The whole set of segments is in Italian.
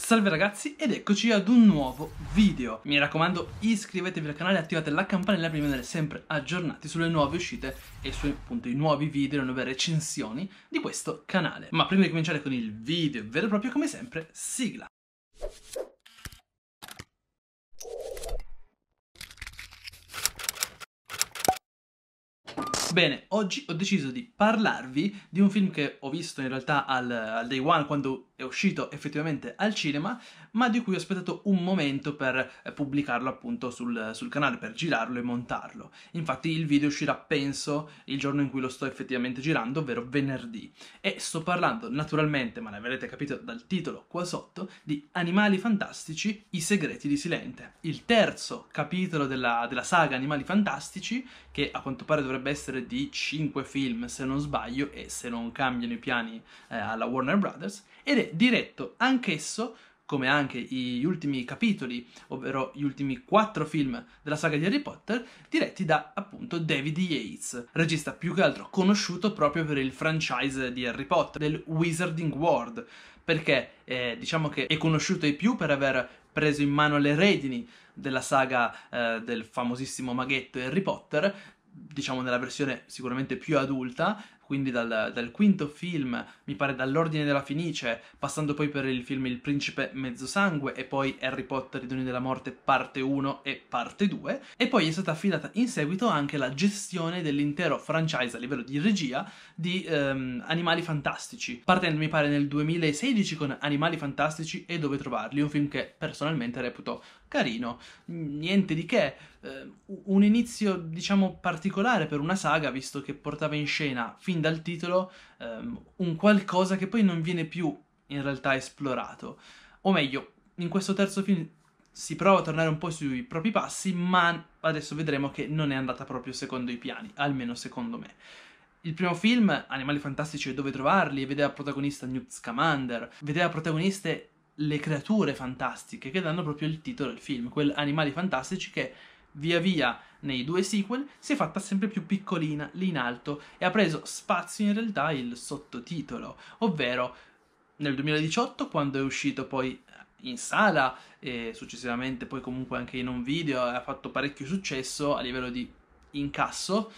Salve ragazzi ed eccoci ad un nuovo video Mi raccomando iscrivetevi al canale e attivate la campanella per rimanere sempre aggiornati sulle nuove uscite e sui appunto, i nuovi video, e le nuove recensioni di questo canale Ma prima di cominciare con il video vero e proprio come sempre, sigla! Bene, oggi ho deciso di parlarvi di un film che ho visto in realtà al, al day one quando è uscito effettivamente al cinema, ma di cui ho aspettato un momento per eh, pubblicarlo appunto sul, sul, canale, per girarlo e montarlo. Infatti il video uscirà, penso, il giorno in cui lo sto effettivamente girando, ovvero venerdì. E sto parlando naturalmente, ma l'avrete capito dal titolo qua sotto, di Animali Fantastici, i segreti di Silente. Il terzo capitolo della, della saga Animali Fantastici, che a quanto pare dovrebbe essere di 5 film se non sbaglio e se non cambiano i piani eh, alla Warner Brothers, ed è diretto anch'esso, come anche gli ultimi capitoli, ovvero gli ultimi quattro film della saga di Harry Potter, diretti da appunto David Yates, regista più che altro conosciuto proprio per il franchise di Harry Potter, del Wizarding World, perché eh, diciamo che è conosciuto di più per aver preso in mano le redini della saga eh, del famosissimo maghetto Harry Potter, diciamo nella versione sicuramente più adulta, quindi dal, dal, quinto film, mi pare dall'Ordine della Fenice, passando poi per il film Il Principe Mezzosangue e poi Harry Potter, i Doni della Morte, parte 1 e parte 2, e poi è stata affidata in seguito anche la gestione dell'intero franchise a livello di regia di ehm, Animali Fantastici, partendo mi pare nel 2016 con Animali Fantastici e Dove Trovarli, un film che personalmente reputo carino, niente di che, eh, un inizio diciamo particolare per una saga, visto che portava in scena fin dal titolo ehm, un qualcosa che poi non viene più in realtà esplorato, o meglio, in questo terzo film si prova a tornare un po' sui propri passi, ma adesso vedremo che non è andata proprio secondo i piani, almeno secondo me. Il primo film, Animali Fantastici e Dove Trovarli, vedeva protagonista Newt Scamander, vedeva protagoniste le creature fantastiche che danno proprio il titolo al film, quel Animali Fantastici che via via nei due sequel si è fatta sempre più piccolina lì in alto e ha preso spazio in realtà il sottotitolo, ovvero nel 2018 quando è uscito poi in sala e successivamente poi comunque anche in un video ha fatto parecchio successo a livello di incasso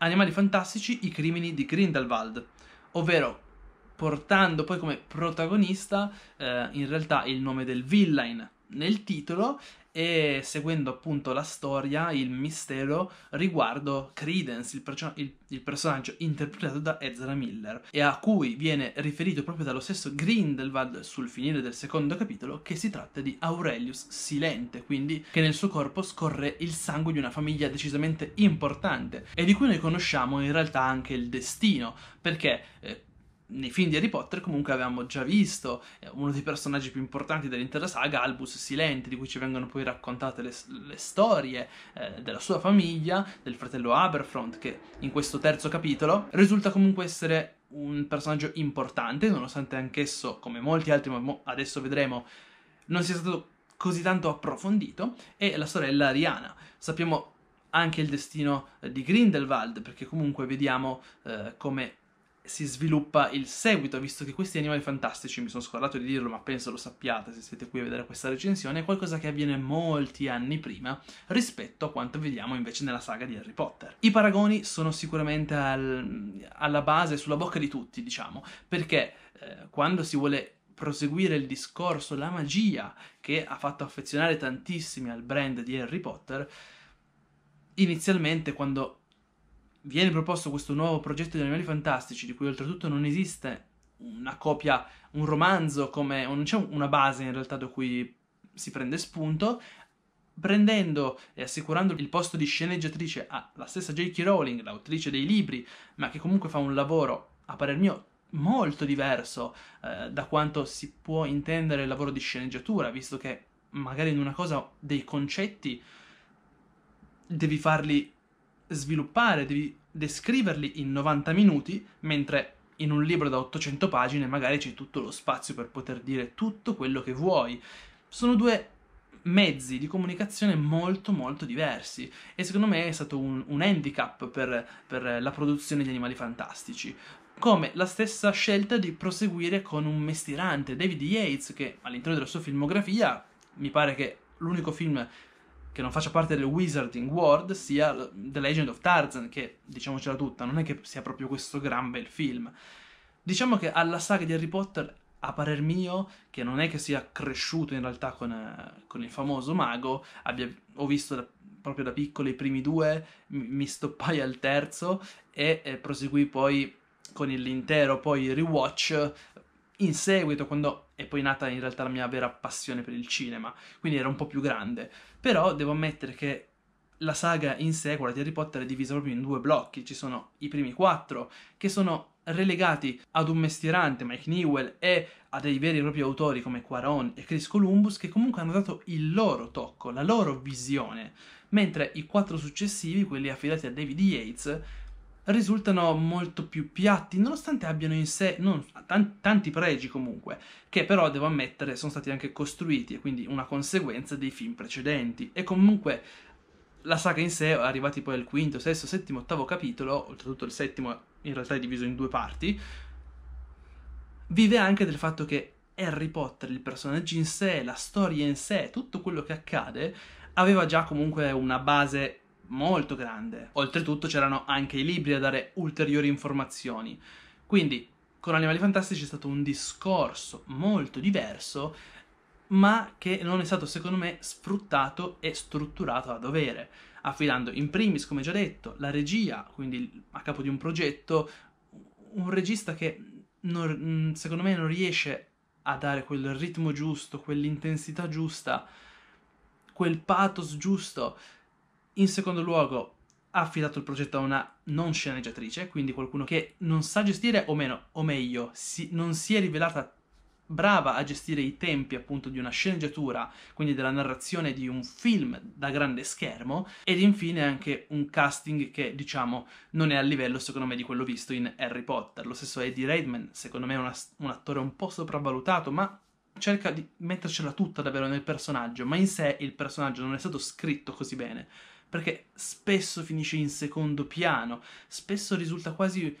Animali Fantastici, i crimini di Grindelwald, ovvero portando poi come protagonista eh, in realtà il nome del villain nel titolo e seguendo appunto la storia, il mistero riguardo Credence, il, perso- il, il, personaggio interpretato da Ezra Miller e a cui viene riferito proprio dallo stesso Grindelwald sul finire del secondo capitolo che si tratta di Aurelius Silente, quindi che nel suo corpo scorre il sangue di una famiglia decisamente importante e di cui noi conosciamo in realtà anche il destino, perché eh, nei film di Harry Potter comunque avevamo già visto eh, uno dei personaggi più importanti dell'intera saga, Albus Silente, di cui ci vengono poi raccontate le, le storie eh, della sua famiglia, del fratello Aberfront, che in questo terzo capitolo risulta comunque essere un personaggio importante, nonostante anch'esso, come molti altri, ma adesso vedremo, non sia stato così tanto approfondito, e la sorella Ariana. Sappiamo anche il destino eh, di Grindelwald, perché comunque vediamo eh, come si sviluppa il seguito, visto che questi animali fantastici, mi sono scordato di dirlo, ma penso lo sappiate se siete qui a vedere questa recensione, è qualcosa che avviene molti anni prima rispetto a quanto vediamo invece nella saga di Harry Potter. I paragoni sono sicuramente al, alla base, sulla bocca di tutti, diciamo, perché eh, quando si vuole proseguire il discorso, la magia che ha fatto affezionare tantissimi al brand di Harry Potter, inizialmente quando viene proposto questo nuovo progetto di Animali Fantastici, di cui oltretutto non esiste una copia, un romanzo, come, non c'è una base in realtà da cui si prende spunto, prendendo e assicurando il posto di sceneggiatrice alla stessa J.K. Rowling, l'autrice dei libri, ma che comunque fa un lavoro, a parer mio, molto diverso eh, da quanto si può intendere il lavoro di sceneggiatura, visto che magari in una cosa dei concetti devi farli sviluppare, devi descriverli in 90 minuti, mentre in un libro da 800 pagine magari c'è tutto lo spazio per poter dire tutto quello che vuoi. Sono due mezzi di comunicazione molto molto diversi e secondo me è stato un, un handicap per, per la produzione di Animali Fantastici come la stessa scelta di proseguire con un mestirante, David Yates, che all'interno della sua filmografia, mi pare che l'unico film che non faccia parte del Wizarding World sia The Legend of Tarzan, che diciamocela tutta, non è che sia proprio questo gran bel film. Diciamo che alla saga di Harry Potter, a parer mio, che non è che sia cresciuto in realtà con, eh, con il famoso mago, abbia, ho visto da, proprio da piccolo i primi due, mi stoppai al terzo e, e proseguì poi con l'intero poi rewatch in seguito, quando è poi nata in realtà la mia vera passione per il cinema, quindi era un po' più grande. Però devo ammettere che la saga in sé, quella di Harry Potter, è divisa proprio in due blocchi. Ci sono i primi quattro, che sono relegati ad un mestierante, Mike Newell, e a dei veri e propri autori come Quaron e Chris Columbus, che comunque hanno dato il loro tocco, la loro visione, mentre i quattro successivi, quelli affidati a David Yates, risultano molto più piatti, nonostante abbiano in sé non, tanti, tanti pregi comunque, che però devo ammettere sono stati anche costruiti e quindi una conseguenza dei film precedenti. E comunque la saga in sé, arrivati poi al quinto, sesto, settimo, ottavo capitolo, oltretutto il settimo in realtà è diviso in due parti, vive anche del fatto che Harry Potter, il personaggio in sé, la storia in sé, tutto quello che accade, aveva già comunque una base molto grande. Oltretutto c'erano anche i libri a dare ulteriori informazioni. Quindi con Animali Fantastici è stato un discorso molto diverso, ma che non è stato secondo me sfruttato e strutturato a dovere, affidando in primis, come già detto, la regia, quindi a capo di un progetto, un regista che non, mm, secondo me non riesce a dare quel ritmo giusto, quell'intensità giusta, quel pathos giusto in secondo luogo, ha affidato il progetto a una non sceneggiatrice, quindi qualcuno che non sa gestire o meno, o meglio, si, non si è rivelata brava a gestire i tempi appunto di una sceneggiatura, quindi della narrazione di un film da grande schermo, ed infine anche un casting che diciamo non è a livello secondo me di quello visto in Harry Potter. Lo stesso Eddie Redman, secondo me è una, un attore un po' sopravvalutato, ma cerca di mettercela tutta davvero nel personaggio, ma in sé il personaggio non è stato scritto così bene perché spesso finisce in secondo piano, spesso risulta quasi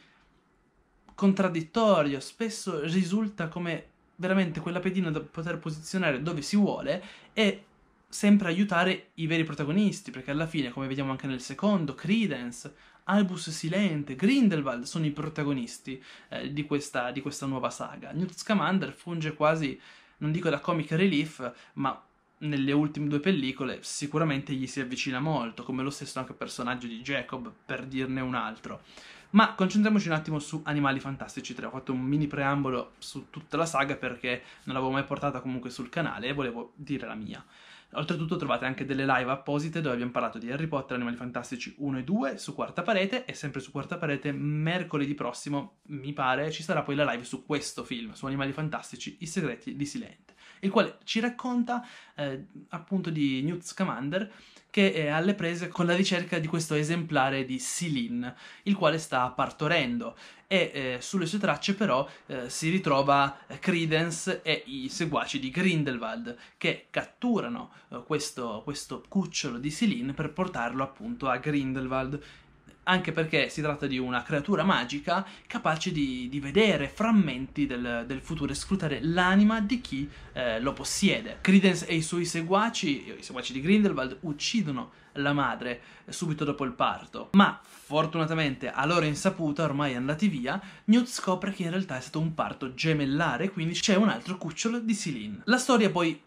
contraddittorio, spesso risulta come veramente quella pedina da poter posizionare dove si vuole e sempre aiutare i veri protagonisti, perché alla fine, come vediamo anche nel secondo, Credence, Albus Silente, Grindelwald sono i protagonisti eh, di, questa, di, questa, nuova saga. Newt Scamander funge quasi, non dico da comic relief, ma nelle ultime due pellicole sicuramente gli si avvicina molto, come lo stesso anche personaggio di Jacob, per dirne un altro. Ma concentriamoci un attimo su Animali Fantastici 3. Ho fatto un mini preambolo su tutta la saga perché non l'avevo mai portata comunque sul canale e volevo dire la mia. Oltretutto trovate anche delle live apposite dove abbiamo parlato di Harry Potter, Animali Fantastici 1 e 2 su Quarta Parete e sempre su Quarta Parete mercoledì prossimo, mi pare, ci sarà poi la live su questo film, su Animali Fantastici, I Segreti di Silente il quale ci racconta eh, appunto di Newt Scamander che è alle prese con la ricerca di questo esemplare di Silin, il quale sta partorendo e eh, sulle sue tracce però eh, si ritrova eh, Credence e i seguaci di Grindelwald che catturano eh, questo, questo cucciolo di Silin per portarlo appunto a Grindelwald anche perché si tratta di una creatura magica capace di, di vedere frammenti del, del, futuro e scrutare l'anima di chi eh, lo possiede. Credence e i suoi seguaci, i seguaci di Grindelwald, uccidono la madre eh, subito dopo il parto. Ma fortunatamente, a loro insaputa, ormai andati via, Newt scopre che in realtà è stato un parto gemellare, quindi c'è un altro cucciolo di Celine. La storia poi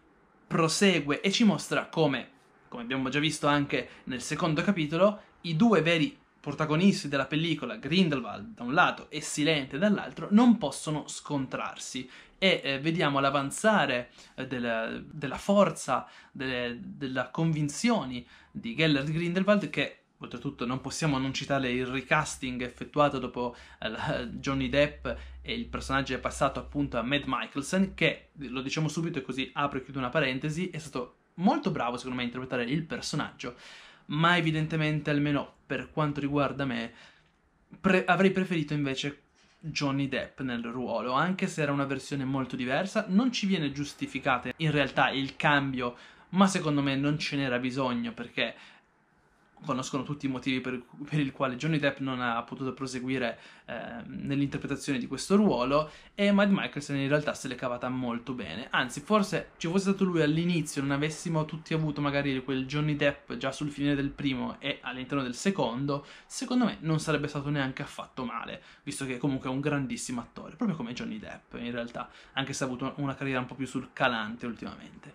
prosegue e ci mostra come, come abbiamo già visto anche nel secondo capitolo, i due veri protagonisti della pellicola, Grindelwald da un lato e Silente dall'altro, non possono scontrarsi e eh, vediamo l'avanzare eh, della, della, forza, delle, della convinzione di Gellert Grindelwald che Oltretutto non possiamo non citare il recasting effettuato dopo eh, eh, Johnny Depp e il personaggio è passato appunto a Matt Michelson che, lo diciamo subito e così apro e chiudo una parentesi, è stato molto bravo secondo me a interpretare il personaggio ma evidentemente, almeno per quanto riguarda me, pre- avrei preferito invece Johnny Depp nel ruolo, anche se era una versione molto diversa, non ci viene giustificata in realtà il cambio, ma secondo me non ce n'era bisogno perché conoscono tutti i motivi per, per il quale Johnny Depp non ha potuto proseguire eh, nell'interpretazione di questo ruolo e Mad Michelson in realtà se l'è cavata molto bene, anzi forse ci fosse stato lui all'inizio, non avessimo tutti avuto magari quel Johnny Depp già sul fine del primo e all'interno del secondo, secondo me non sarebbe stato neanche affatto male, visto che comunque è un grandissimo attore, proprio come Johnny Depp in realtà, anche se ha avuto una carriera un po' più sul calante ultimamente.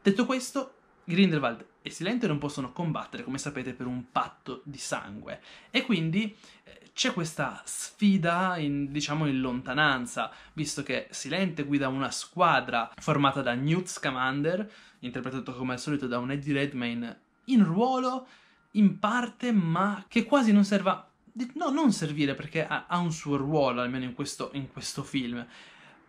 Detto questo, Grindelwald e Silente non possono combattere, come sapete, per un patto di sangue. E quindi eh, c'è questa sfida, in, diciamo, in lontananza, visto che Silente guida una squadra formata da Newt Scamander, interpretato come al solito da un Eddie Redmayne, in ruolo, in parte, ma che quasi non serva... No, non servire perché ha, ha un suo ruolo, almeno in questo, in questo film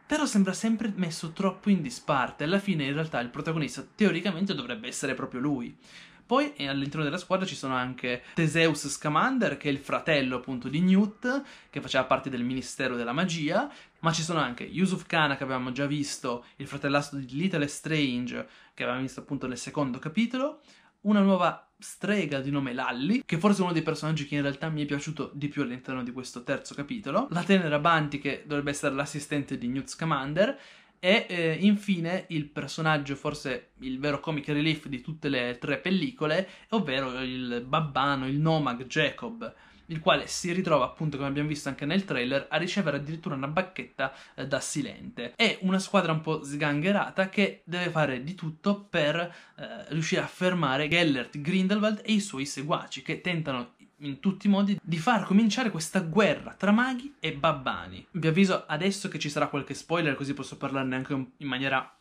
però sembra sempre messo troppo in disparte. Alla fine, in realtà, il protagonista teoricamente dovrebbe essere proprio lui. Poi eh, all'interno della squadra ci sono anche Teseus Scamander, che è il fratello appunto di Newt, che faceva parte del Ministero della Magia, ma ci sono anche Yusuf Kana, che avevamo già visto, il fratellastro di Little Strange, che avevamo visto appunto nel secondo capitolo, una nuova strega di nome Lalli, che forse è uno dei personaggi che in realtà mi è piaciuto di più all'interno di questo terzo capitolo, la tenera Banti che dovrebbe essere l'assistente di Newt Scamander e eh, infine il personaggio, forse il vero comic relief di tutte le tre pellicole, ovvero il babbano, il nomad Jacob, il quale si ritrova appunto, come abbiamo visto anche nel trailer, a ricevere addirittura una bacchetta eh, da Silente. È una squadra un po' sgangherata che deve fare di tutto per eh, riuscire a fermare Gellert, Grindelwald e i suoi seguaci che tentano in tutti i modi di far cominciare questa guerra tra maghi e babbani. Vi avviso adesso che ci sarà qualche spoiler così posso parlarne anche in maniera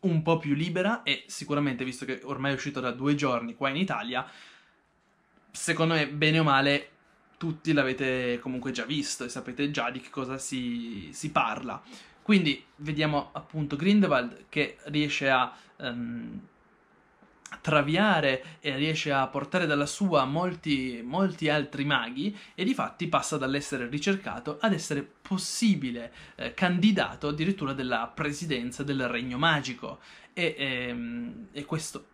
un po' più libera e sicuramente visto che ormai è uscito da due giorni qua in Italia, secondo me bene o male tutti l'avete comunque già visto e sapete già di che cosa si, si parla. Quindi vediamo appunto Grindelwald che riesce a um, traviare e riesce a portare dalla sua molti, molti altri maghi e di fatti passa dall'essere ricercato ad essere possibile eh, candidato addirittura della presidenza del Regno Magico. E, ehm, e questo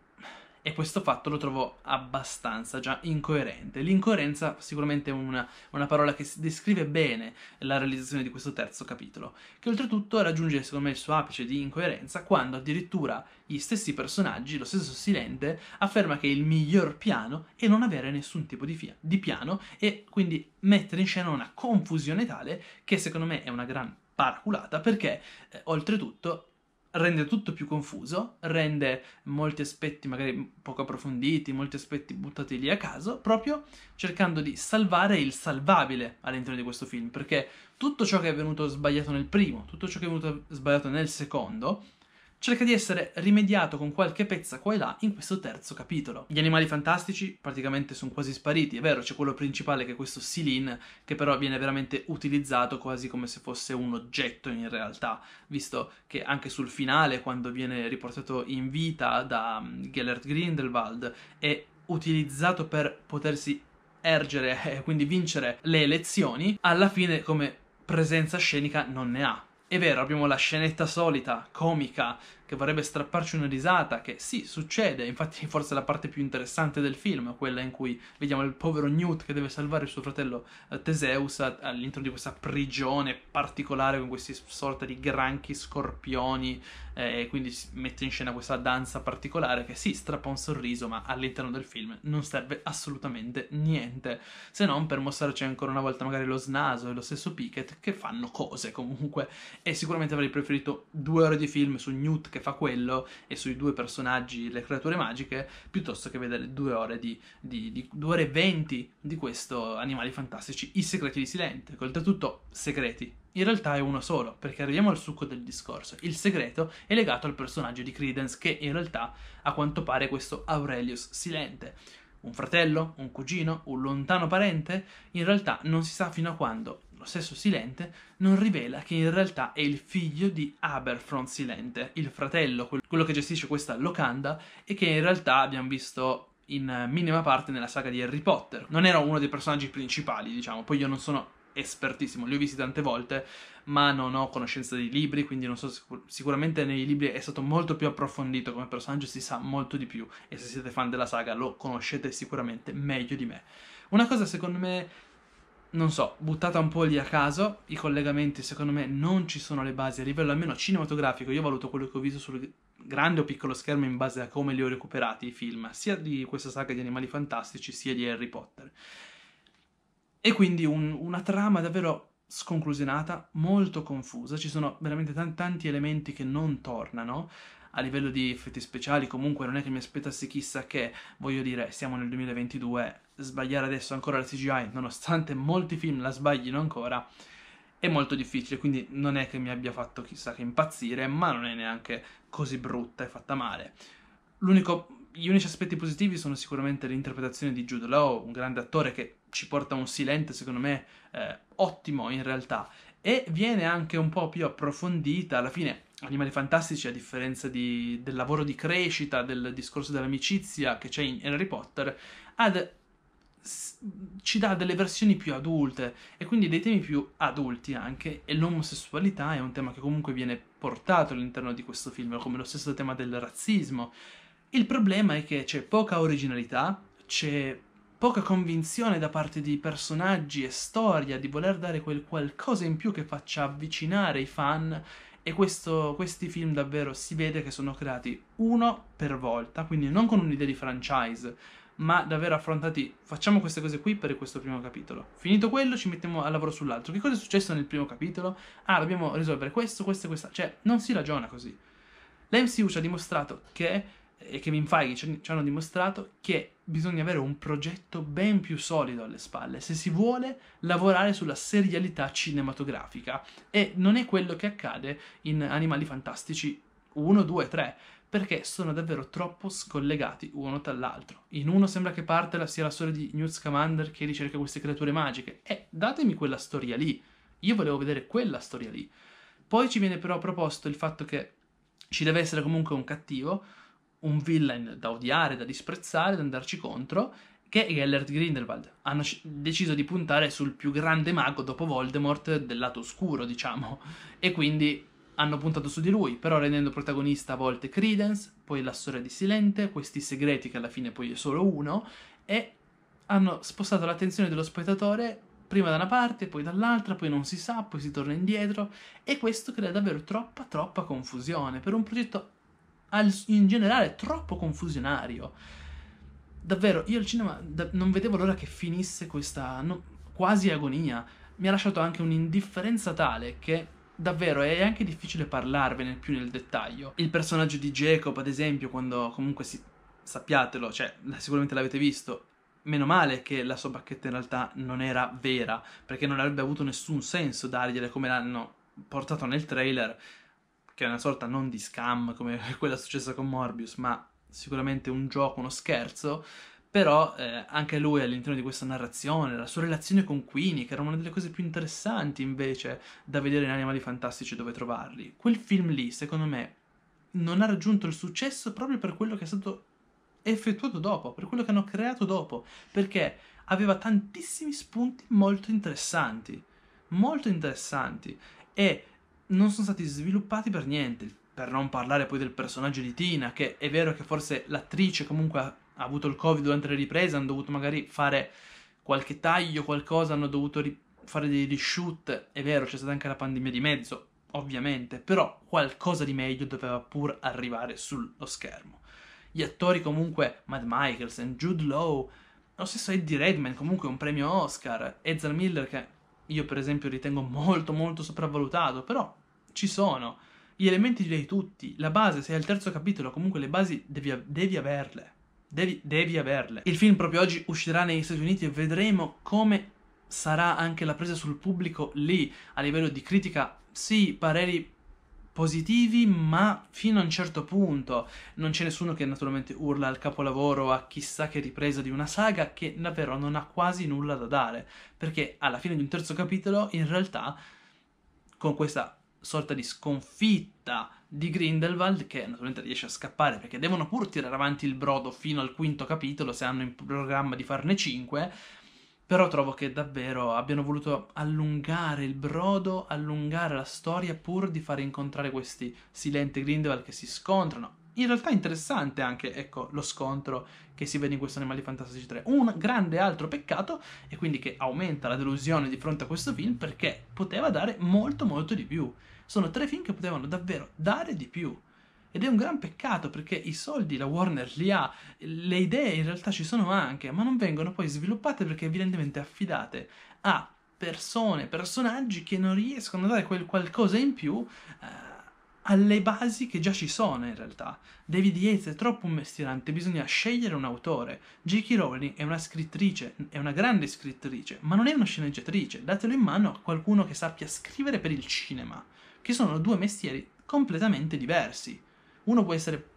e questo fatto lo trovo abbastanza già incoerente. L'incoerenza sicuramente è una, una, parola che descrive bene la realizzazione di questo terzo capitolo, che oltretutto raggiunge secondo me il suo apice di incoerenza quando addirittura gli stessi personaggi, lo stesso Silente, afferma che il miglior piano è non avere nessun tipo di, fia, di piano e quindi mettere in scena una confusione tale che secondo me è una gran paraculata perché eh, oltretutto rende tutto più confuso, rende molti aspetti magari poco approfonditi, molti aspetti buttati lì a caso, proprio cercando di salvare il salvabile all'interno di questo film, perché tutto ciò che è venuto sbagliato nel primo, tutto ciò che è venuto sbagliato nel secondo, cerca di essere rimediato con qualche pezza qua e là in questo terzo capitolo. Gli animali fantastici praticamente sono quasi spariti, è vero, c'è quello principale che è questo Silin, che però viene veramente utilizzato quasi come se fosse un oggetto in realtà, visto che anche sul finale, quando viene riportato in vita da mm, Gellert Grindelwald, è utilizzato per potersi ergere e quindi vincere le elezioni, alla fine come presenza scenica non ne ha è vero, abbiamo la scenetta solita, comica, che vorrebbe strapparci una risata, che sì, succede, infatti forse è la parte più interessante del film, quella in cui vediamo il povero Newt che deve salvare il suo fratello eh, Teseus all'interno di questa prigione particolare con questi sorta di granchi scorpioni eh, e quindi mette in scena questa danza particolare che sì, strappa un sorriso, ma all'interno del film non serve assolutamente niente, se non per mostrarci ancora una volta magari lo snaso e lo stesso Pickett che fanno cose comunque e sicuramente avrei preferito due ore di film su Newt che fa quello e sui due personaggi, le creature magiche, piuttosto che vedere due ore di, di, di due ore e venti di questo Animali Fantastici, I Segreti di Silente, che oltretutto segreti. In realtà è uno solo, perché arriviamo al succo del discorso. Il segreto è legato al personaggio di Credence, che in realtà a quanto pare è questo Aurelius Silente. Un fratello? Un cugino? Un lontano parente? In realtà non si sa fino a quando stesso silente non rivela che in realtà è il figlio di Aberfront Silente, il fratello, quello che gestisce questa locanda e che in realtà abbiamo visto in minima parte nella saga di Harry Potter. Non era uno dei personaggi principali, diciamo, poi io non sono espertissimo, li ho visti tante volte, ma non ho conoscenza dei libri, quindi non so, sicur- sicuramente nei libri è stato molto più approfondito come personaggio, si sa molto di più e se siete fan della saga lo conoscete sicuramente meglio di me. Una cosa secondo me non so, buttata un po' lì a caso, i collegamenti secondo me non ci sono le basi a livello almeno cinematografico, io valuto quello che ho visto sul grande o piccolo schermo in base a come li ho recuperati i film, sia di questa saga di Animali Fantastici sia di Harry Potter. E quindi un, una trama davvero sconclusionata, molto confusa, ci sono veramente t- tanti elementi che non tornano, a livello di effetti speciali comunque non è che mi aspettassi chissà che, voglio dire, siamo nel 2022, sbagliare adesso ancora la CGI, nonostante molti film la sbaglino ancora, è molto difficile, quindi non è che mi abbia fatto chissà che impazzire, ma non è neanche così brutta e fatta male. L'unico gli unici aspetti positivi sono sicuramente l'interpretazione di Jude Law, un grande attore che ci porta un silente, secondo me, eh, ottimo in realtà, e viene anche un po' più approfondita. Alla fine, Animali Fantastici, a differenza di, del lavoro di crescita, del discorso dell'amicizia che c'è in Harry Potter, ad, ci dà delle versioni più adulte e quindi dei temi più adulti anche. E l'omosessualità è un tema che comunque viene portato all'interno di questo film, come lo stesso tema del razzismo. Il problema è che c'è poca originalità, c'è poca convinzione da parte di personaggi e storia di voler dare quel qualcosa in più che faccia avvicinare i fan e questo, questi film davvero si vede che sono creati uno per volta, quindi non con un'idea di franchise, ma davvero affrontati, facciamo queste cose qui per questo primo capitolo. Finito quello ci mettiamo al lavoro sull'altro. Che cosa è successo nel primo capitolo? Ah, dobbiamo risolvere questo, questo e questa. Cioè, non si ragiona così. L'MCU ci ha dimostrato che e che Minfai ci hanno dimostrato che bisogna avere un progetto ben più solido alle spalle se si vuole lavorare sulla serialità cinematografica e non è quello che accade in Animali Fantastici 1, 2, 3 perché sono davvero troppo scollegati uno dall'altro. In uno sembra che parte la, sia la storia di Newt Scamander che ricerca queste creature magiche. E eh, datemi quella storia lì. Io volevo vedere quella storia lì. Poi ci viene però proposto il fatto che ci deve essere comunque un cattivo, un villain da odiare, da disprezzare, da andarci contro, che è Gellert Grindelwald. Hanno deciso di puntare sul più grande mago dopo Voldemort del lato oscuro, diciamo, e quindi hanno puntato su di lui, però rendendo protagonista a volte Credence, poi la storia di Silente, questi segreti che alla fine poi è solo uno, e hanno spostato l'attenzione dello spettatore prima da una parte, poi dall'altra, poi non si sa, poi si torna indietro, e questo crea davvero troppa, troppa confusione per un progetto in generale troppo confusionario. Davvero, io al cinema da- non vedevo l'ora che finisse questa no, quasi agonia. Mi ha lasciato anche un'indifferenza tale che davvero è anche difficile parlarvene più nel dettaglio. Il personaggio di Jacob, ad esempio, quando comunque si... sappiatelo, cioè sicuramente l'avete visto, meno male che la sua bacchetta in realtà non era vera, perché non avrebbe avuto nessun senso dargliela come l'hanno portato nel trailer che è una sorta non di scam come quella successa con Morbius, ma sicuramente un gioco, uno scherzo, però eh, anche lui all'interno di questa narrazione, la sua relazione con Queenie, che era una delle cose più interessanti invece da vedere in Animali Fantastici dove trovarli, quel film lì, secondo me, non ha raggiunto il successo proprio per quello che è stato effettuato dopo, per quello che hanno creato dopo, perché aveva tantissimi spunti molto interessanti, molto interessanti, e non sono stati sviluppati per niente. Per non parlare poi del personaggio di Tina, che è vero che forse l'attrice comunque ha, ha avuto il covid durante le riprese, hanno dovuto magari fare qualche taglio, qualcosa, hanno dovuto ri- fare dei reshoot, è vero, c'è stata anche la pandemia di mezzo, ovviamente, però qualcosa di meglio doveva pur arrivare sullo schermo. Gli attori comunque, Mad Michelson, Jude Law, lo stesso Eddie Redman, comunque un premio Oscar, Ezra Miller che io per esempio ritengo molto molto sopravvalutato, però ci sono. Gli elementi li hai tutti, la base, sei al terzo capitolo, comunque le basi devi, devi averle. Devi, devi averle. Il film proprio oggi uscirà negli Stati Uniti e vedremo come sarà anche la presa sul pubblico lì, a livello di critica, sì, pareri positivi, ma fino a un certo punto. Non c'è nessuno che naturalmente urla al capolavoro a chissà che ripresa di una saga che davvero non ha quasi nulla da dare, perché alla fine di un terzo capitolo, in realtà, con questa sorta di sconfitta di Grindelwald che naturalmente riesce a scappare perché devono pur tirare avanti il brodo fino al quinto capitolo se hanno in programma di farne cinque però trovo che davvero abbiano voluto allungare il brodo, allungare la storia pur di far incontrare questi silenti Grindelwald che si scontrano. In realtà è interessante anche, ecco, lo scontro che si vede in questo Animali Fantastici 3. Un grande altro peccato, e quindi che aumenta la delusione di fronte a questo film, perché poteva dare molto molto di più. Sono tre film che potevano davvero dare di più. Ed è un gran peccato perché i soldi la Warner li ha, le idee in realtà ci sono anche, ma non vengono poi sviluppate perché evidentemente affidate a persone, personaggi che non riescono a dare quel qualcosa in più eh, alle basi che già ci sono in realtà. David Yates è troppo un mestierante, bisogna scegliere un autore. J.K. Rowling è una scrittrice, è una grande scrittrice, ma non è una sceneggiatrice. Datelo in mano a qualcuno che sappia scrivere per il cinema, che sono due mestieri completamente diversi uno può essere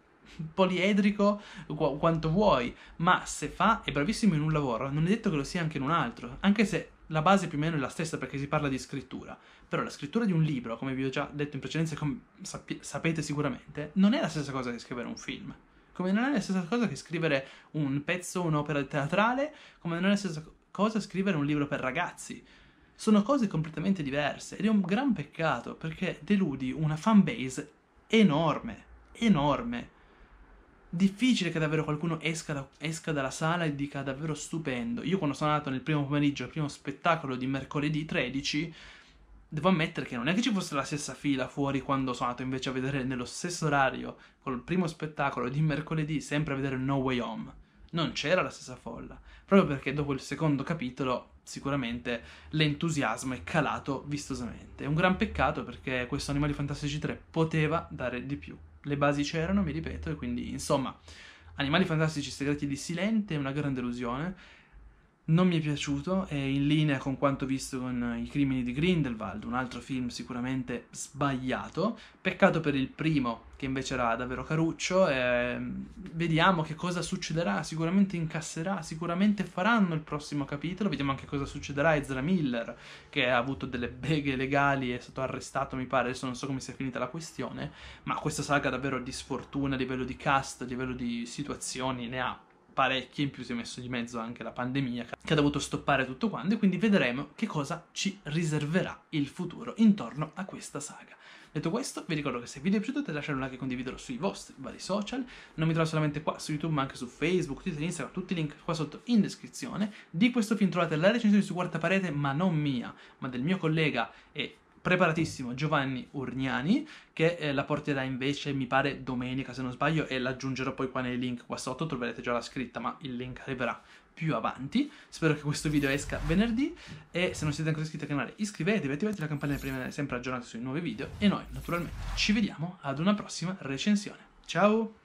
poliedrico qu- quanto vuoi, ma se fa è bravissimo in un lavoro, non è detto che lo sia anche in un altro, anche se la base più o meno è la stessa perché si parla di scrittura, però la scrittura di un libro, come vi ho già detto in precedenza e come sap- sapete sicuramente, non è la stessa cosa che scrivere un film. Come non è la stessa cosa che scrivere un pezzo, un'opera teatrale, come non è la stessa cosa scrivere un libro per ragazzi. Sono cose completamente diverse ed è un gran peccato perché deludi una fanbase enorme enorme. Difficile che davvero qualcuno esca, da, esca dalla sala e dica davvero stupendo. Io quando sono andato nel primo pomeriggio al primo spettacolo di mercoledì 13, devo ammettere che non è che ci fosse la stessa fila fuori quando sono andato invece a vedere nello stesso orario, col primo spettacolo di mercoledì, sempre a vedere No Way Home. Non c'era la stessa folla, proprio perché dopo il secondo capitolo sicuramente l'entusiasmo è calato vistosamente. È un gran peccato perché questo Animali Fantastici 3 poteva dare di più le basi c'erano, mi ripeto, e quindi insomma, Animali Fantastici Segreti di Silente è una grande delusione non mi è piaciuto, è in linea con quanto visto con I crimini di Grindelwald, un altro film sicuramente sbagliato. Peccato per il primo, che invece era davvero caruccio. Eh, vediamo che cosa succederà, sicuramente incasserà, sicuramente faranno il prossimo capitolo. Vediamo anche cosa succederà a Ezra Miller, che ha avuto delle beghe legali, è stato arrestato, mi pare, adesso non so come sia finita la questione, ma questa saga davvero di sfortuna a livello di cast, a livello di situazioni ne ha parecchie, in più si è messo di mezzo anche la pandemia che ha dovuto stoppare tutto quanto e quindi vedremo che cosa ci riserverà il futuro intorno a questa saga. Detto questo, vi ricordo che se il video è piaciuto potete lasciare un like e condividerlo sui vostri vari social. Non mi trovo solamente qua su YouTube, ma anche su Facebook, Twitter, Instagram, tutti i link qua sotto in descrizione. Di questo film trovate la recensione su Quarta Parete, ma non mia, ma del mio collega e preparatissimo Giovanni Urniani che eh, la porterà invece mi pare domenica se non sbaglio e l'aggiungerò poi qua nei link qua sotto troverete già la scritta ma il link arriverà più avanti spero che questo video esca venerdì e se non siete ancora iscritti al canale iscrivetevi attivate la campanella per rimanere sempre aggiornati sui nuovi video e noi naturalmente ci vediamo ad una prossima recensione ciao